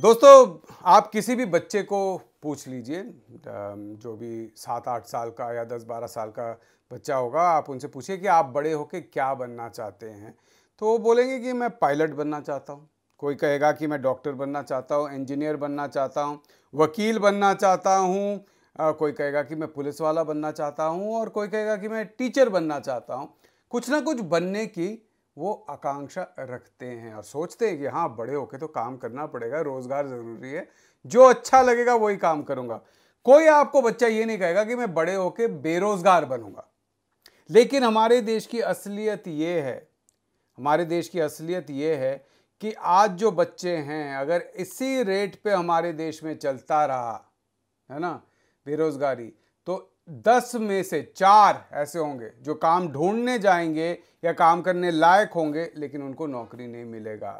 दोस्तों आप किसी भी बच्चे को पूछ लीजिए जो भी सात आठ साल का या दस बारह साल का बच्चा होगा आप उनसे पूछिए कि आप बड़े होकर क्या बनना चाहते हैं तो वो बोलेंगे कि मैं पायलट बनना चाहता हूँ कोई कहेगा कि मैं डॉक्टर बनना चाहता हूँ इंजीनियर बनना चाहता हूँ वकील बनना चाहता हूँ कोई कहेगा कि मैं पुलिस वाला बनना चाहता हूँ और कोई कहेगा कि मैं टीचर बनना चाहता हूँ कुछ ना कुछ बनने की वो आकांक्षा रखते हैं और सोचते हैं कि हाँ बड़े होके तो काम करना पड़ेगा रोज़गार ज़रूरी है जो अच्छा लगेगा वही काम करूँगा कोई आपको बच्चा ये नहीं कहेगा कि मैं बड़े होके बेरोज़गार बनूंगा लेकिन हमारे देश की असलियत ये है हमारे देश की असलियत ये है कि आज जो बच्चे हैं अगर इसी रेट पे हमारे देश में चलता रहा है ना बेरोज़गारी दस में से चार ऐसे होंगे जो काम ढूंढने जाएंगे या काम करने लायक होंगे लेकिन उनको नौकरी नहीं मिलेगा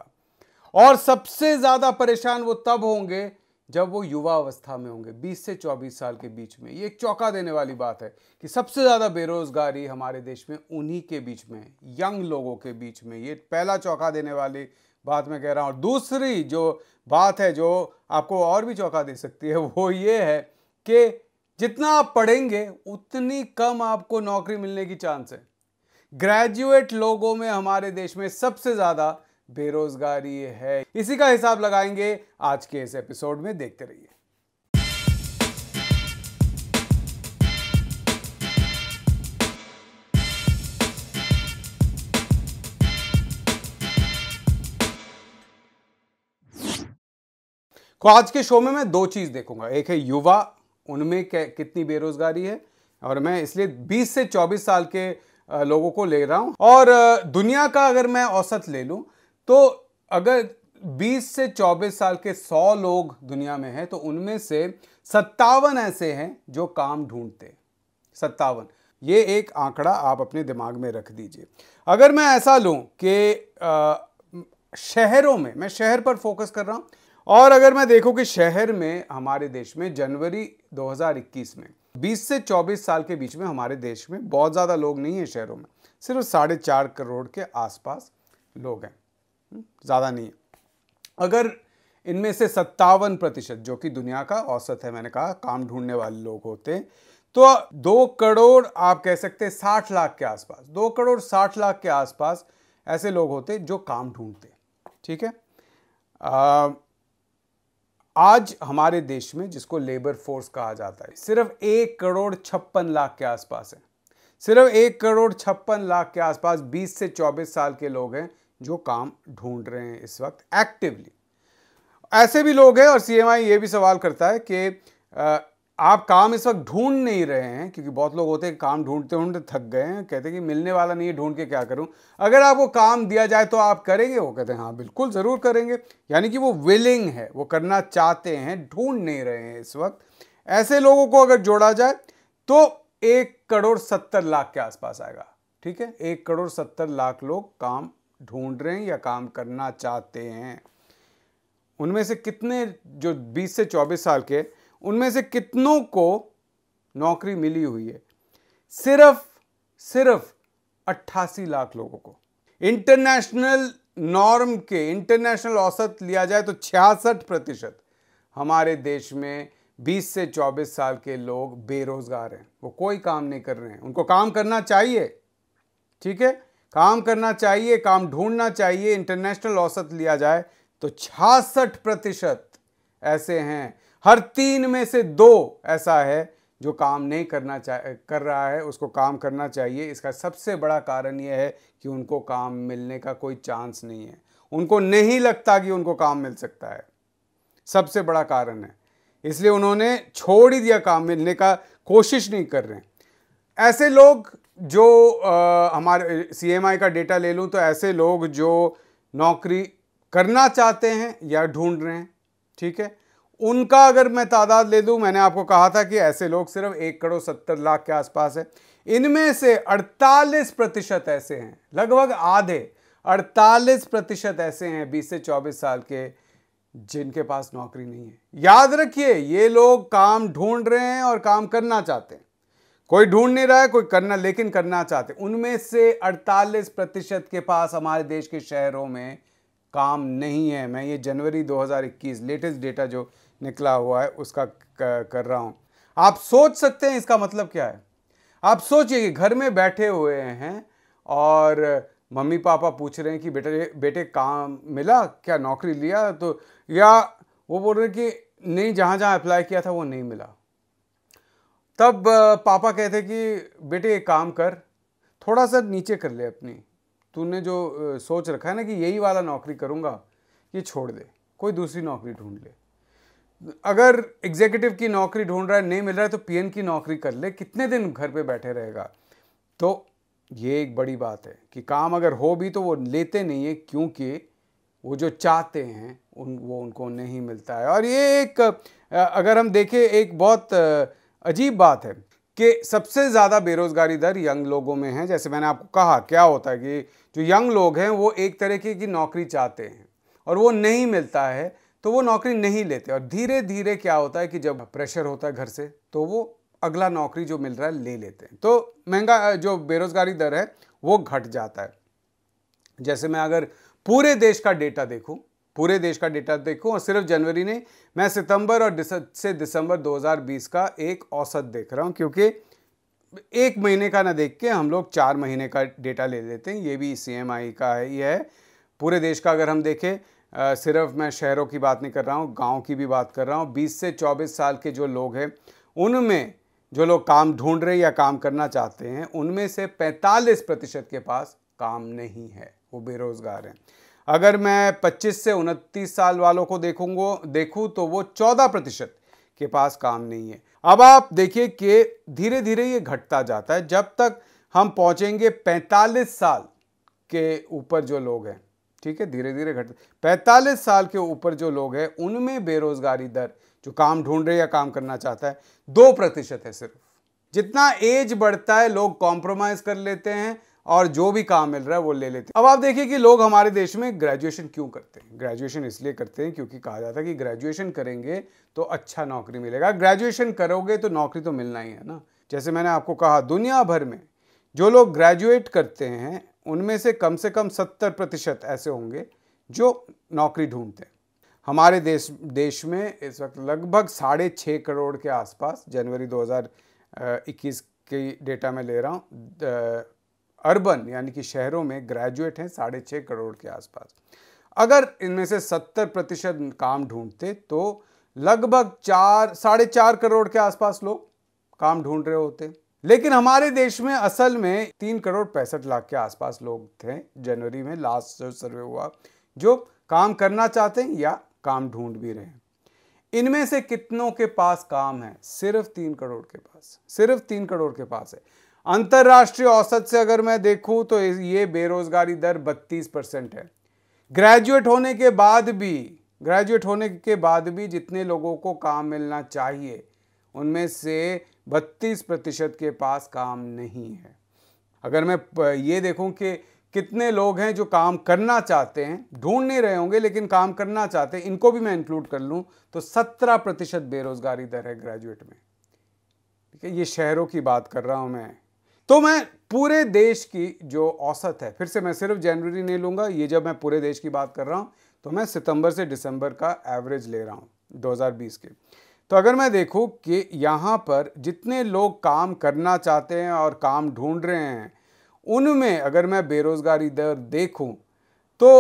और सबसे ज़्यादा परेशान वो तब होंगे जब वो युवा अवस्था में होंगे 20 से 24 साल के बीच में ये एक चौंका देने वाली बात है कि सबसे ज़्यादा बेरोज़गारी हमारे देश में उन्हीं के बीच में यंग लोगों के बीच में ये पहला चौंका देने वाली बात मैं कह रहा हूँ और दूसरी जो बात है जो आपको और भी चौंका दे सकती है वो ये है कि जितना आप पढ़ेंगे उतनी कम आपको नौकरी मिलने की चांस है ग्रेजुएट लोगों में हमारे देश में सबसे ज़्यादा बेरोजगारी है इसी का हिसाब लगाएंगे आज के इस एपिसोड में देखते रहिए तो आज के शो में मैं दो चीज देखूंगा एक है युवा उनमें कितनी बेरोज़गारी है और मैं इसलिए 20 से 24 साल के लोगों को ले रहा हूँ और दुनिया का अगर मैं औसत ले लूँ तो अगर 20 से 24 साल के 100 लोग दुनिया में हैं तो उनमें से सत्तावन ऐसे हैं जो काम ढूंढते सत्तावन ये एक आंकड़ा आप अपने दिमाग में रख दीजिए अगर मैं ऐसा लूँ कि शहरों में मैं शहर पर फोकस कर रहा हूँ और अगर मैं देखूं कि शहर में हमारे देश में जनवरी 2021 में 20 से 24 साल के बीच में हमारे देश में बहुत ज़्यादा लोग नहीं हैं शहरों में सिर्फ साढ़े चार करोड़ के आसपास लोग हैं हम्म, ज़्यादा नहीं है अगर इनमें से सत्तावन प्रतिशत जो कि दुनिया का औसत है मैंने कहा काम ढूंढने वाले लोग होते तो दो करोड़ आप कह सकते हैं साठ लाख के आसपास दो करोड़ साठ लाख के आसपास ऐसे लोग होते जो काम ढूंढते ठीक है आज हमारे देश में जिसको लेबर फोर्स कहा जाता है सिर्फ एक करोड़ छप्पन लाख के आसपास है सिर्फ एक करोड़ छप्पन लाख के आसपास 20 से 24 साल के लोग हैं जो काम ढूंढ रहे हैं इस वक्त एक्टिवली ऐसे भी लोग हैं और सीएमआई ये भी सवाल करता है कि आप काम इस वक्त ढूंढ नहीं रहे हैं क्योंकि बहुत लोग होते हैं काम ढूंढते ढूंढते थक गए हैं कहते हैं कि मिलने वाला नहीं है ढूंढ के क्या करूं अगर आपको काम दिया जाए तो आप करेंगे वो कहते हैं हाँ बिल्कुल ज़रूर करेंगे यानी कि वो विलिंग है वो करना चाहते हैं ढूंढ नहीं रहे हैं इस वक्त ऐसे लोगों को अगर जोड़ा जाए तो एक करोड़ सत्तर लाख के आसपास आएगा ठीक है एक करोड़ सत्तर लाख लोग काम ढूंढ रहे हैं या काम करना चाहते हैं उनमें से कितने जो 20 से 24 साल के उनमें से कितनों को नौकरी मिली हुई है सिर्फ सिर्फ 88 लाख लोगों को इंटरनेशनल नॉर्म के इंटरनेशनल औसत लिया जाए तो छियासठ प्रतिशत हमारे देश में 20 से 24 साल के लोग बेरोजगार हैं वो कोई काम नहीं कर रहे हैं उनको काम करना चाहिए ठीक है काम करना चाहिए काम ढूंढना चाहिए इंटरनेशनल औसत लिया जाए तो छियासठ प्रतिशत ऐसे हैं हर तीन में से दो ऐसा है जो काम नहीं करना चाह कर रहा है उसको काम करना चाहिए इसका सबसे बड़ा कारण यह है कि उनको काम मिलने का कोई चांस नहीं है उनको नहीं लगता कि उनको काम मिल सकता है सबसे बड़ा कारण है इसलिए उन्होंने छोड़ ही दिया काम मिलने का कोशिश नहीं कर रहे हैं ऐसे लोग जो आ, हमारे सी का डेटा ले लूँ तो ऐसे लोग जो नौकरी करना चाहते हैं या ढूंढ रहे हैं ठीक है उनका अगर मैं तादाद ले दूं मैंने आपको कहा था कि ऐसे लोग सिर्फ एक करोड़ सत्तर लाख के आसपास है इनमें से 48 प्रतिशत ऐसे हैं लगभग आधे 48 प्रतिशत ऐसे हैं 20 से 24 साल के जिनके पास नौकरी नहीं है याद रखिए ये लोग काम ढूंढ रहे हैं और काम करना चाहते हैं कोई ढूंढ नहीं रहा है कोई करना लेकिन करना चाहते उनमें से 48 प्रतिशत के पास हमारे देश के शहरों में काम नहीं है मैं ये जनवरी 2021 लेटेस्ट डेटा जो निकला हुआ है उसका कर रहा हूँ आप सोच सकते हैं इसका मतलब क्या है आप सोचिए कि घर में बैठे हुए हैं और मम्मी पापा पूछ रहे हैं कि बेटे बेटे काम मिला क्या नौकरी लिया तो या वो बोल रहे कि नहीं जहाँ जहाँ अप्लाई किया था वो नहीं मिला तब पापा कहते कि बेटे एक काम कर थोड़ा सा नीचे कर ले अपनी तूने जो सोच रखा है ना कि यही वाला नौकरी करूँगा ये छोड़ दे कोई दूसरी नौकरी ढूंढ ले अगर एग्जीक्यूटिव की नौकरी ढूंढ रहा है नहीं मिल रहा है तो पीएन की नौकरी कर ले कितने दिन घर पे बैठे रहेगा तो ये एक बड़ी बात है कि काम अगर हो भी तो वो लेते नहीं है क्योंकि वो जो चाहते हैं उन वो उनको नहीं मिलता है और ये एक अगर हम देखें एक बहुत अजीब बात है कि सबसे ज़्यादा बेरोज़गारी दर यंग लोगों में है जैसे मैंने आपको कहा क्या होता है कि जो यंग लोग हैं वो एक तरीके की नौकरी चाहते हैं और वो नहीं मिलता है तो वो नौकरी नहीं लेते और धीरे धीरे क्या होता है कि जब प्रेशर होता है घर से तो वो अगला नौकरी जो मिल रहा है ले लेते हैं तो महंगा जो बेरोज़गारी दर है वो घट जाता है जैसे मैं अगर पूरे देश का डेटा देखूँ पूरे देश का डेटा देखूं और सिर्फ जनवरी ने मैं सितंबर और दिस, से दिसंबर 2020 का एक औसत देख रहा हूं क्योंकि एक महीने का ना देख के हम लोग चार महीने का डेटा ले लेते हैं ये भी सी का है ये है पूरे देश का अगर हम देखें सिर्फ मैं शहरों की बात नहीं कर रहा हूँ गाँव की भी बात कर रहा हूँ बीस से चौबीस साल के जो लोग हैं उनमें जो लोग काम ढूंढ रहे या काम करना चाहते हैं उनमें से 45 प्रतिशत के पास काम नहीं है वो बेरोज़गार हैं अगर मैं 25 से उनतीस साल वालों को देखूँगो देखूँ तो वो 14 प्रतिशत के पास काम नहीं है अब आप देखिए कि धीरे धीरे ये घटता जाता है जब तक हम पहुँचेंगे 45 साल के ऊपर जो लोग हैं ठीक है धीरे धीरे घट पैंतालीस साल के ऊपर जो लोग हैं उनमें बेरोजगारी दर जो काम ढूंढ रहे या काम करना चाहता है दो प्रतिशत है सिर्फ जितना एज बढ़ता है लोग कॉम्प्रोमाइज़ कर लेते हैं और जो भी काम मिल रहा है वो ले लेते हैं अब आप देखिए कि लोग हमारे देश में ग्रेजुएशन क्यों करते हैं ग्रेजुएशन इसलिए करते हैं क्योंकि कहा जाता है कि ग्रेजुएशन करेंगे तो अच्छा नौकरी मिलेगा ग्रेजुएशन करोगे तो नौकरी तो मिलना ही है ना जैसे मैंने आपको कहा दुनिया भर में जो लोग ग्रेजुएट करते हैं उनमें से कम से कम सत्तर प्रतिशत ऐसे होंगे जो नौकरी ढूंढते हैं हमारे देश देश में इस वक्त लगभग साढ़े छः करोड़ के आसपास जनवरी 2021 के डेटा में ले रहा हूँ अर्बन यानी कि शहरों में ग्रेजुएट हैं साढ़े छः करोड़ के आसपास अगर इनमें से सत्तर प्रतिशत काम ढूंढते तो लगभग चार साढ़े चार करोड़ के आसपास लोग काम ढूंढ रहे होते लेकिन हमारे देश में असल में तीन करोड़ पैंसठ लाख के आसपास लोग थे जनवरी में लास्ट जो सर्वे हुआ जो काम करना चाहते हैं या काम ढूंढ भी रहे हैं इनमें से कितनों के पास काम है सिर्फ तीन करोड़ के पास सिर्फ तीन करोड़ के पास है अंतर्राष्ट्रीय औसत से अगर मैं देखूं तो ये बेरोजगारी दर 32 परसेंट है ग्रेजुएट होने के बाद भी ग्रेजुएट होने के बाद भी जितने लोगों को काम मिलना चाहिए उनमें से 32 प्रतिशत के पास काम नहीं है अगर मैं ये देखूं कि कितने लोग हैं जो काम करना चाहते हैं ढूंढ नहीं रहे होंगे लेकिन काम करना चाहते हैं इनको भी मैं इंक्लूड कर लूं तो 17 प्रतिशत बेरोजगारी दर है ग्रेजुएट में ठीक है ये शहरों की बात कर रहा हूं मैं तो मैं पूरे देश की जो औसत है फिर से मैं सिर्फ जनवरी नहीं लूंगा ये जब मैं पूरे देश की बात कर रहा हूं तो मैं सितंबर से दिसंबर का एवरेज ले रहा हूं 2020 के तो अगर मैं देखूँ कि यहाँ पर जितने लोग काम करना चाहते हैं और काम ढूंढ रहे हैं उनमें अगर मैं बेरोज़गारी दर देखूं तो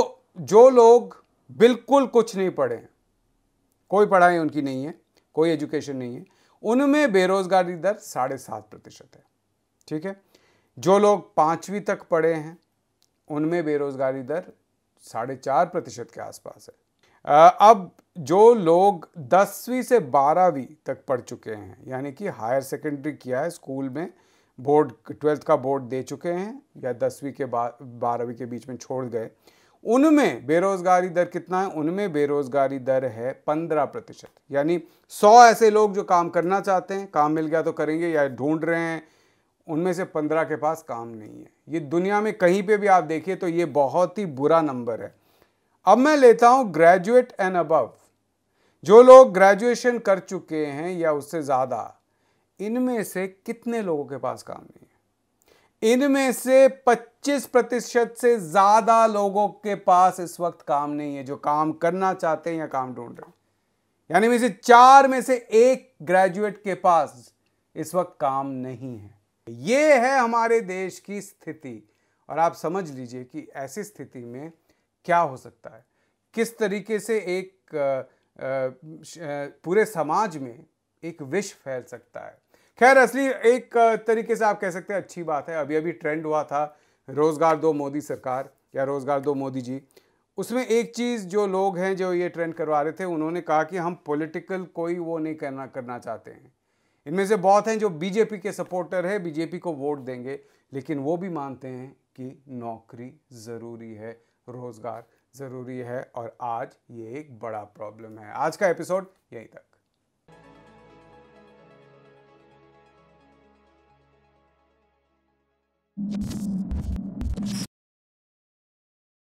जो लोग बिल्कुल कुछ नहीं पढ़े कोई पढ़ाई उनकी नहीं है कोई एजुकेशन नहीं है उनमें बेरोज़गारी दर साढ़े सात प्रतिशत है ठीक है जो लोग पाँचवीं तक पढ़े हैं उनमें बेरोज़गारी दर साढ़े चार प्रतिशत के आसपास है अब जो लोग दसवीं से बारहवीं तक पढ़ चुके हैं यानी कि हायर सेकेंडरी किया है स्कूल में बोर्ड ट्वेल्थ का बोर्ड दे चुके हैं या दसवीं के बाद बारहवीं के बीच में छोड़ गए उनमें बेरोज़गारी दर कितना है उनमें बेरोज़गारी दर है पंद्रह प्रतिशत यानी सौ ऐसे लोग जो काम करना चाहते हैं काम मिल गया तो करेंगे या ढूंढ रहे हैं उनमें से पंद्रह के पास काम नहीं है ये दुनिया में कहीं पे भी आप देखिए तो ये बहुत ही बुरा नंबर है अब मैं लेता हूं ग्रेजुएट एंड अबव जो लोग ग्रेजुएशन कर चुके हैं या उससे ज़्यादा इनमें से कितने लोगों के पास काम नहीं है इनमें से 25 प्रतिशत से ज़्यादा लोगों के पास इस वक्त काम नहीं है जो काम करना चाहते हैं या काम ढूंढ रहे हैं यानी में से चार में से एक ग्रेजुएट के पास इस वक्त काम नहीं है ये है हमारे देश की स्थिति और आप समझ लीजिए कि ऐसी स्थिति में क्या हो सकता है किस तरीके से एक पूरे समाज में एक विष फैल सकता है खैर असली एक तरीके से आप कह सकते हैं अच्छी बात है अभी अभी ट्रेंड हुआ था रोज़गार दो मोदी सरकार या रोज़गार दो मोदी जी उसमें एक चीज़ जो लोग हैं जो ये ट्रेंड करवा रहे थे उन्होंने कहा कि हम पॉलिटिकल कोई वो नहीं करना करना चाहते हैं इनमें से बहुत हैं जो बीजेपी के सपोर्टर है बीजेपी को वोट देंगे लेकिन वो भी मानते हैं कि नौकरी ज़रूरी है रोज़गार ज़रूरी है और आज ये एक बड़ा प्रॉब्लम है आज का एपिसोड यहीं तक you